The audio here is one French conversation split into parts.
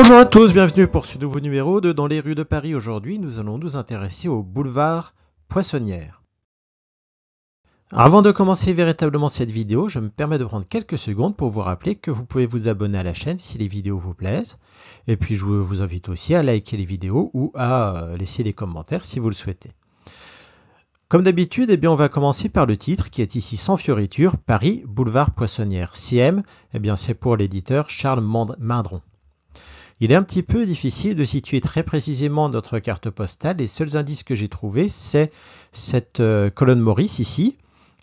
Bonjour à tous, bienvenue pour ce nouveau numéro de Dans les rues de Paris. Aujourd'hui, nous allons nous intéresser au boulevard Poissonnière. Avant de commencer véritablement cette vidéo, je me permets de prendre quelques secondes pour vous rappeler que vous pouvez vous abonner à la chaîne si les vidéos vous plaisent. Et puis je vous invite aussi à liker les vidéos ou à euh, laisser des commentaires si vous le souhaitez. Comme d'habitude, eh bien, on va commencer par le titre qui est ici sans fioriture, Paris, boulevard Poissonnière. CM, et eh bien, c'est pour l'éditeur Charles Madron. Il est un petit peu difficile de situer très précisément notre carte postale. Les seuls indices que j'ai trouvés, c'est cette euh, colonne Maurice ici,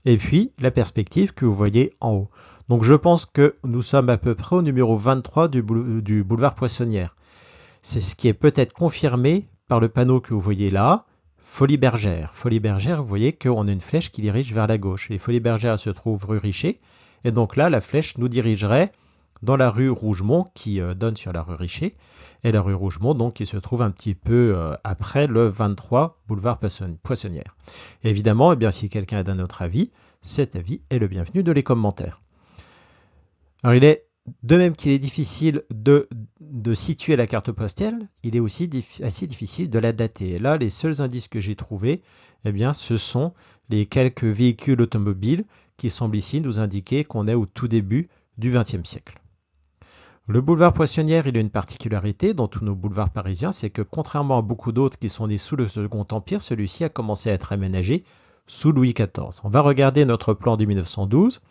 et puis la perspective que vous voyez en haut. Donc je pense que nous sommes à peu près au numéro 23 du, boulevard Poissonnière. C'est ce qui est peut-être confirmé par le panneau que vous voyez là, Folie Bergère. Folie Bergère, vous voyez qu'on a une flèche qui dirige vers la gauche. Les Folies Bergères se trouvent rue Richer, et donc là, la flèche nous dirigerait dans la rue Rougemont qui euh, donne sur la rue Richer et la rue Rougemont donc qui se trouve un petit peu euh, après le 23 boulevard Poissonnière. évidemment, eh si quelqu'un a d'un autre avis, cet avis est le bienvenu de les commentaires. Alors il est de même qu'il est difficile de, situer la carte postale, il est aussi assez difficile de la dater. Et là, les seuls indices que j'ai trouvés, eh bien, ce sont les quelques véhicules automobiles qui semblent ici nous indiquer qu'on est au tout début du XXe siècle. Le boulevard Poissonnière, il a une particularité dans tous nos boulevards parisiens, c'est que contrairement à beaucoup d'autres qui sont nés sous le Second Empire, celui-ci a commencé à être aménagé sous Louis XIV. On va regarder notre plan de 1912.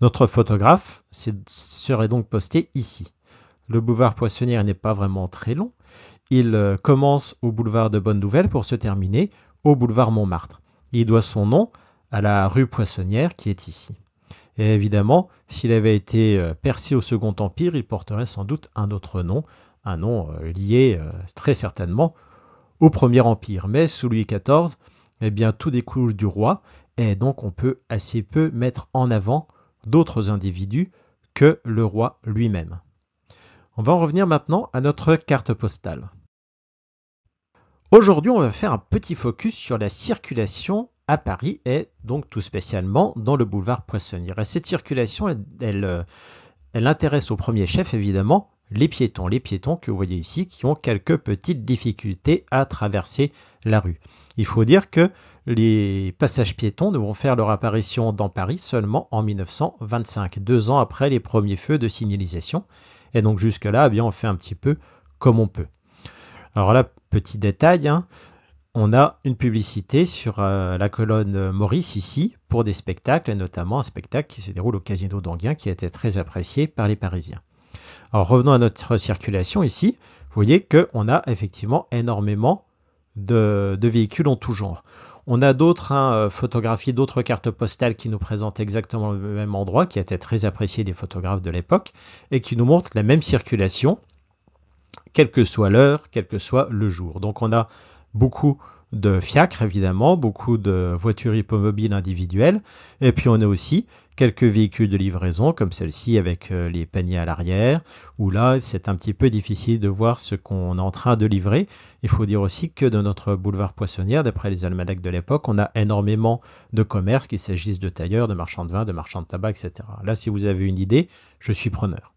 Notre photographe serait donc posté ici. Le boulevard Poissonnière n'est pas vraiment très long. Il euh, commence au boulevard de Bonne Nouvelle pour se terminer au boulevard Montmartre. Il doit son nom à la rue Poissonnière qui est ici évidemment, s'il avait été euh, percé au Second Empire, il porterait sans doute un autre nom, un nom euh, lié euh, très certainement au Premier Empire. Mais sous Louis XIV, eh bien, tout découle du roi, et donc on peut assez peu mettre en avant d'autres individus que le roi lui-même. On va en revenir maintenant à notre carte postale. Aujourd'hui, on va faire un petit focus sur la circulation à Paris et donc tout spécialement dans le boulevard Poissonnière. Et cette circulation, elle, euh, elle, intéresse au premier chef évidemment les piétons, les piétons que vous voyez ici qui ont quelques petites difficultés à traverser la rue. Il faut dire que les passages piétons devront faire leur apparition dans Paris seulement en 1925, deux ans après les premiers feux de signalisation. Et donc jusque-là, eh bien, on fait un petit peu comme on peut. Alors là, petit détail, hein, on a une publicité sur euh, la colonne euh, Maurice ici pour des spectacles, et notamment un spectacle qui se déroule au Casino d'Anguien qui a été très apprécié par les Parisiens. Alors revenons à notre circulation ici, vous voyez qu'on a effectivement énormément de, véhicules en tout genre. On a d'autres hein, euh, photographies, d'autres cartes postales qui nous présentent exactement le même endroit, qui a été très apprécié des photographes de l'époque, et qui nous montrent la même circulation, quelle que soit l'heure, quel que soit le jour. Donc on a beaucoup de fiacres évidemment, beaucoup de voitures hippomobiles individuelles, et puis on a aussi quelques véhicules de livraison comme celle-ci avec euh, les paniers à l'arrière, où là c'est un petit peu difficile de voir ce qu'on est en train de livrer. Il faut dire aussi que dans notre boulevard Poissonnière, d'après les almanachs de l'époque, on a énormément de commerces, qu'il s'agisse de tailleurs, de marchands de vin, de marchands de tabac, etc. Là si vous avez une idée, je suis preneur.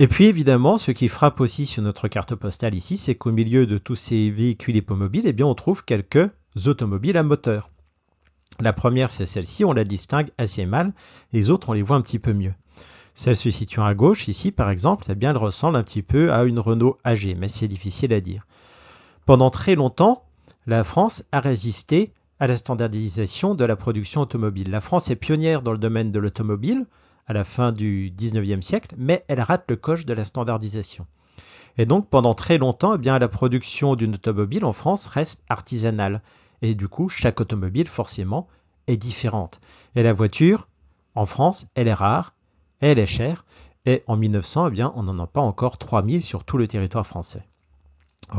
Et puis évidemment, ce qui frappe aussi sur notre carte postale ici, c'est qu'au milieu de tous ces véhicules hippomobiles, eh bien, on trouve quelques automobiles à moteur. La première, c'est celle-ci, on la distingue assez mal, les autres, on les voit un petit peu mieux. Celle se situant à gauche, ici par exemple, eh bien, elle ressemble un petit peu à une Renault AG, mais c'est difficile à dire. Pendant très longtemps, la France a résisté à la standardisation de la production automobile. La France est pionnière dans le domaine de l'automobile, à la fin du 19e siècle, mais elle rate le coche de la standardisation. Et donc pendant très longtemps, eh bien, la production d'une automobile en France reste artisanale. Et du coup, chaque automobile, forcément, est différente. Et la voiture, en France, elle est rare, elle est chère, et en 1900, eh bien, on n'en a pas encore 3000 sur tout le territoire français.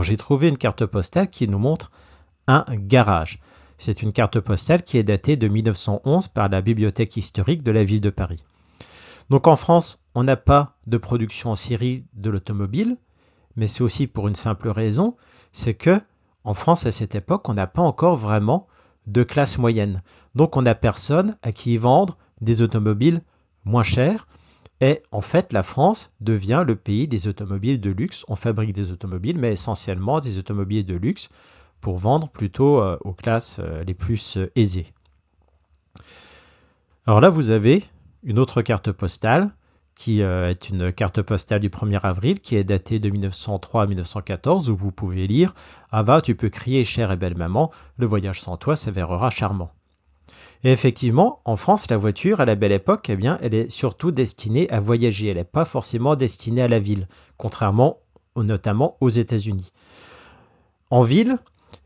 J'ai trouvé une carte postale qui nous montre un garage. C'est une carte postale qui est datée de 1911 par la bibliothèque historique de la ville de Paris. Donc en France, on n'a pas de production en série de l'automobile, mais c'est aussi pour une simple raison, c'est que en France à cette époque, on n'a pas encore vraiment de classe moyenne. Donc on n'a personne à qui vendre des automobiles moins chères. Et en fait, la France devient le pays des automobiles de luxe. On fabrique des automobiles, mais essentiellement des automobiles de luxe pour vendre plutôt euh, aux classes euh, les plus euh, aisées. Alors là, vous avez une autre carte postale, qui euh, est une carte postale du 1er avril, qui est datée de 1903 à 1914, où vous pouvez lire Ava, ah tu peux crier chère et belle maman, le voyage sans toi s'avérera charmant. Et effectivement, en France, la voiture, à la belle époque, eh bien, elle est surtout destinée à voyager, elle n'est pas forcément destinée à la ville, contrairement notamment aux États-Unis. En ville,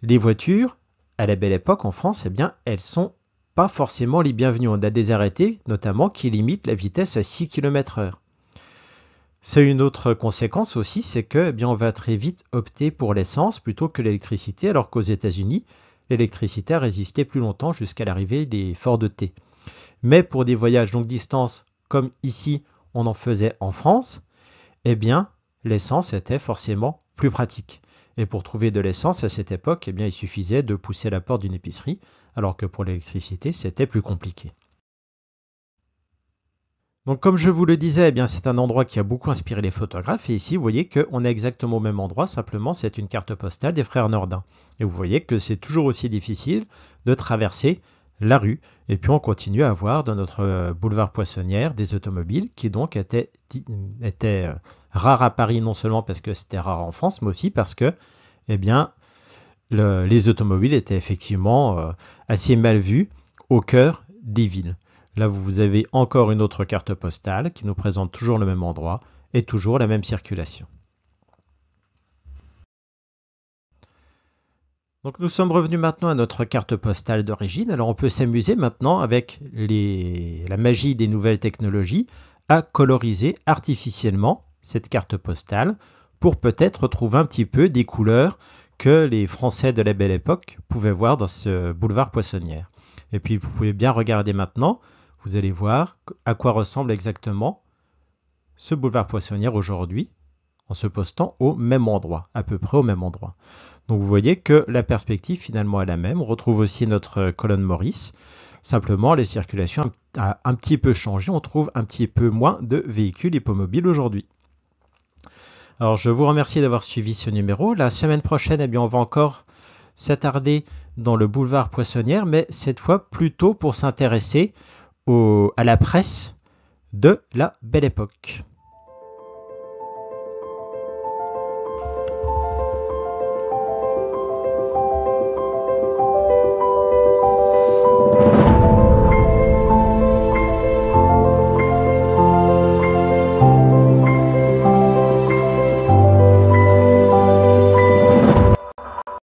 les voitures, à la belle époque en France, eh bien, elles sont pas forcément les bienvenus. On a des arrêtés, notamment, qui limitent la vitesse à 6 km h C'est une autre conséquence aussi, c'est que eh bien, on va très vite opter pour l'essence plutôt que l'électricité, alors qu'aux États-Unis, l'électricité a résisté plus longtemps jusqu'à l'arrivée des de T. Mais pour des voyages longue distance, comme ici on en faisait en France, eh bien l'essence était forcément plus pratique. Et pour trouver de l'essence à cette époque, eh bien, il suffisait de pousser la porte d'une épicerie, alors que pour l'électricité, c'était plus compliqué. Donc comme je vous le disais, eh bien c'est un endroit qui a beaucoup inspiré les photographes et ici vous voyez qu'on est exactement au même endroit, simplement c'est une carte postale des frères Nordin. Et vous voyez que c'est toujours aussi difficile de traverser la rue et puis on continue à voir dans notre euh, boulevard Poissonnière des automobiles qui donc étaient euh, euh, Rare à Paris non seulement parce que c'était rare en France, mais aussi parce que, eh bien, les automobiles étaient effectivement euh, assez mal vues au cœur des villes. Là, vous avez encore une autre carte postale qui nous présente toujours le même endroit et toujours la même circulation. Donc nous sommes revenus maintenant à notre carte postale d'origine. Alors on peut s'amuser maintenant avec la magie des nouvelles technologies à coloriser artificiellement cette carte postale pour peut-être retrouver un petit peu des couleurs que les Français de la belle époque pouvaient voir dans ce boulevard Poissonnière. Et puis vous pouvez bien regarder maintenant, vous allez voir à quoi ressemble exactement ce boulevard Poissonnière aujourd'hui en se postant au même endroit, à peu près au même endroit. Donc vous voyez que la perspective finalement est la même. On retrouve aussi notre colonne Maurice. Simplement, les circulations ont un petit peu changé. On trouve un petit peu moins de véhicules hippomobiles aujourd'hui. Alors je vous remercie d'avoir suivi ce numéro. La semaine prochaine, eh bien, on va encore s'attarder dans le boulevard Poissonnière, mais cette fois plutôt pour s'intéresser à la presse de la Belle Époque.